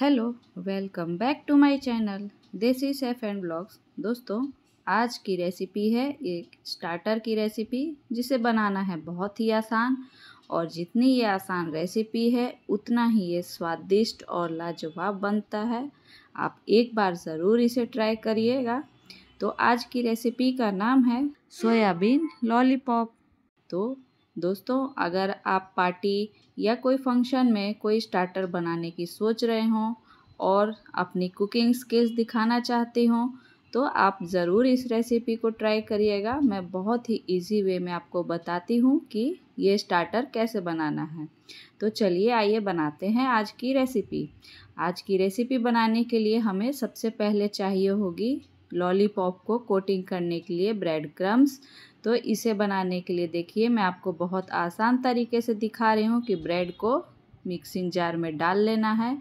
hello welcome back to my channel this is F and blogs दोस्तों आज की recipe है एक स्टार्टर की रेसिपी जिसे बनाना है बहुत ही आसान और जितनी ये आसान रेसिपी है उतना ही ये स्वादिष्ट और लाजवाब बनता है आप एक बार ज़रूर इसे ट्राई करिएगा तो आज की रेसिपी का नाम है सोयाबीन लॉलीपॉप तो दोस्तों अगर आप पार्टी या कोई फंक्शन में कोई स्टार्टर बनाने की सोच रहे हों और अपनी कुकिंग स्किल्स दिखाना चाहते हों तो आप ज़रूर इस रेसिपी को ट्राई करिएगा मैं बहुत ही इजी वे में आपको बताती हूँ कि ये स्टार्टर कैसे बनाना है तो चलिए आइए बनाते हैं आज की रेसिपी आज की रेसिपी बनाने के लिए हमें सबसे पहले चाहिए होगी लॉलीपॉप को कोटिंग करने के लिए ब्रेड क्रम्स तो इसे बनाने के लिए देखिए मैं आपको बहुत आसान तरीके से दिखा रही हूँ कि ब्रेड को मिक्सिंग जार में डाल लेना है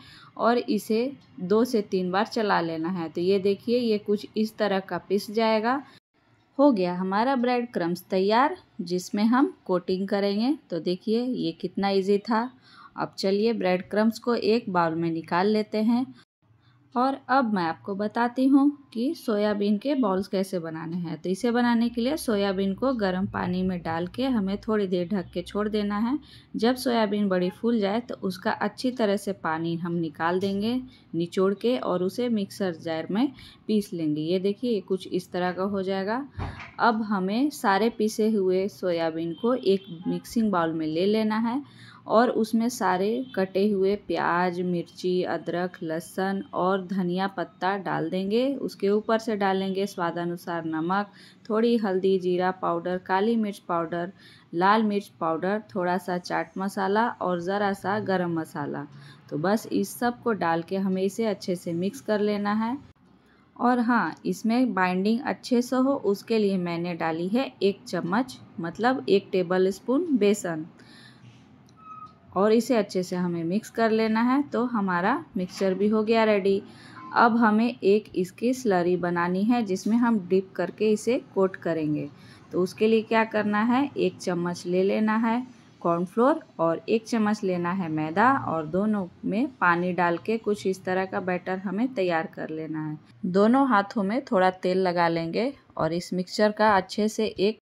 और इसे दो से तीन बार चला लेना है तो ये देखिए ये कुछ इस तरह का पिस जाएगा हो गया हमारा ब्रेड क्रम्स तैयार जिसमें हम कोटिंग करेंगे तो देखिए ये कितना इजी था अब चलिए ब्रेड क्रम्स को एक बाउल में निकाल लेते हैं और अब मैं आपको बताती हूँ कि सोयाबीन के बॉल्स कैसे बनाने हैं तो इसे बनाने के लिए सोयाबीन को गर्म पानी में डाल के हमें थोड़ी देर ढक के छोड़ देना है जब सोयाबीन बड़ी फूल जाए तो उसका अच्छी तरह से पानी हम निकाल देंगे निचोड़ के और उसे मिक्सर जार में पीस लेंगे ये देखिए कुछ इस तरह का हो जाएगा अब हमें सारे पीसे हुए सोयाबीन को एक मिक्सिंग बाउल में ले लेना है और उसमें सारे कटे हुए प्याज मिर्ची अदरक लहसुन और धनिया पत्ता डाल देंगे उसके ऊपर से डालेंगे स्वादानुसार नमक थोड़ी हल्दी जीरा पाउडर काली मिर्च पाउडर लाल मिर्च पाउडर थोड़ा सा चाट मसाला और ज़रा सा गरम मसाला तो बस इस सब को डाल के हमें इसे अच्छे से मिक्स कर लेना है और हाँ इसमें बाइंडिंग अच्छे से हो उसके लिए मैंने डाली है एक चम्मच मतलब एक टेबल स्पून बेसन और इसे अच्छे से हमें मिक्स कर लेना है तो हमारा मिक्सचर भी हो गया रेडी अब हमें एक इसकी स्लरी बनानी है जिसमें हम डिप करके इसे कोट करेंगे तो उसके लिए क्या करना है एक चम्मच ले लेना है कॉर्नफ्लोर और एक चम्मच लेना है मैदा और दोनों में पानी डाल के कुछ इस तरह का बैटर हमें तैयार कर लेना है दोनों हाथों में थोड़ा तेल लगा लेंगे और इस मिक्सचर का अच्छे से एक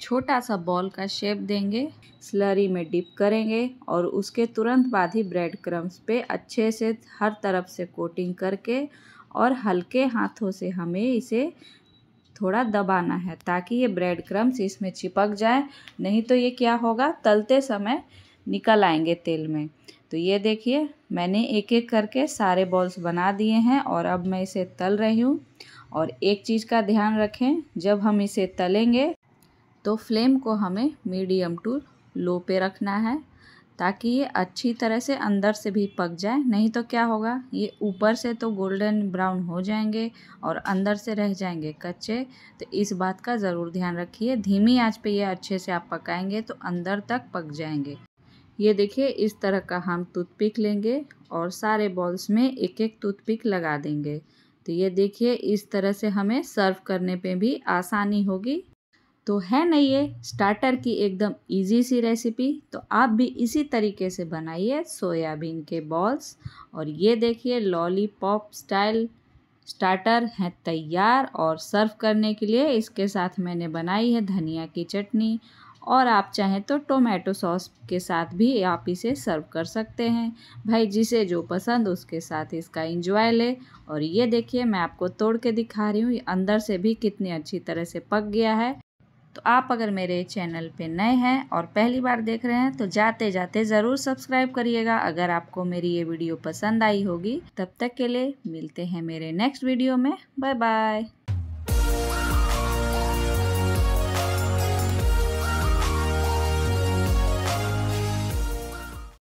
छोटा सा बॉल का शेप देंगे स्लरी में डिप करेंगे और उसके तुरंत बाद ही ब्रेड क्रम्स पे अच्छे से हर तरफ से कोटिंग करके और हल्के हाथों से हमें इसे थोड़ा दबाना है ताकि ये ब्रेड क्रम्स इसमें चिपक जाए नहीं तो ये क्या होगा तलते समय निकल आएंगे तेल में तो ये देखिए मैंने एक एक करके सारे बॉल्स बना दिए हैं और अब मैं इसे तल रही हूँ और एक चीज़ का ध्यान रखें जब हम इसे तलेंगे तो फ्लेम को हमें मीडियम टू लो पे रखना है ताकि ये अच्छी तरह से अंदर से भी पक जाए नहीं तो क्या होगा ये ऊपर से तो गोल्डन ब्राउन हो जाएंगे और अंदर से रह जाएंगे कच्चे तो इस बात का ज़रूर ध्यान रखिए धीमी आंच पे ये अच्छे से आप पकाएंगे तो अंदर तक पक जाएंगे ये देखिए इस तरह का हम टूथपिक लेंगे और सारे बॉल्स में एक एक टूथपिक लगा देंगे तो ये देखिए इस तरह से हमें सर्व करने पर भी आसानी होगी तो है ना ये स्टार्टर की एकदम इजी सी रेसिपी तो आप भी इसी तरीके से बनाइए सोयाबीन के बॉल्स और ये देखिए लॉलीपॉप स्टाइल स्टार्टर है तैयार और सर्व करने के लिए इसके साथ मैंने बनाई है धनिया की चटनी और आप चाहें तो टोमेटो सॉस के साथ भी आप इसे सर्व कर सकते हैं भाई जिसे जो पसंद उसके साथ इसका इंजॉय ले और ये देखिए मैं आपको तोड़ के दिखा रही हूँ अंदर से भी कितनी अच्छी तरह से पक गया है तो आप अगर मेरे चैनल पे नए हैं और पहली बार देख रहे हैं तो जाते जाते ज़रूर सब्सक्राइब करिएगा अगर आपको मेरी ये वीडियो पसंद आई होगी तब तक के लिए मिलते हैं मेरे नेक्स्ट वीडियो में बाय बाय